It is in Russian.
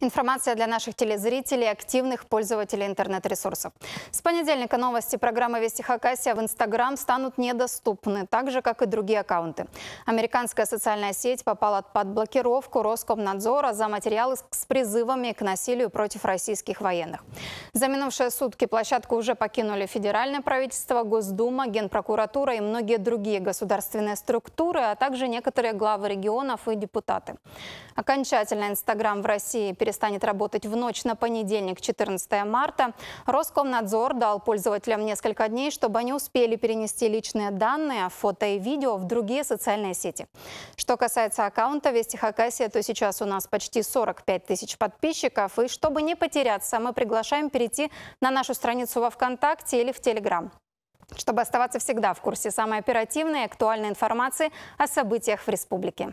Информация для наших телезрителей, активных пользователей интернет-ресурсов. С понедельника новости программы «Вести Хакасия» в Инстаграм станут недоступны, так же, как и другие аккаунты. Американская социальная сеть попала под блокировку Роскомнадзора за материалы с призывами к насилию против российских военных. За минувшие сутки площадку уже покинули федеральное правительство, Госдума, Генпрокуратура и многие другие государственные структуры, а также некоторые главы регионов и депутаты. Окончательно Инстаграм в России – перестанет работать в ночь на понедельник, 14 марта. Роскомнадзор дал пользователям несколько дней, чтобы они успели перенести личные данные, фото и видео в другие социальные сети. Что касается аккаунта Вести Хакасия, то сейчас у нас почти 45 тысяч подписчиков. И чтобы не потеряться, мы приглашаем перейти на нашу страницу во ВКонтакте или в Телеграм чтобы оставаться всегда в курсе самой оперативной и актуальной информации о событиях в республике.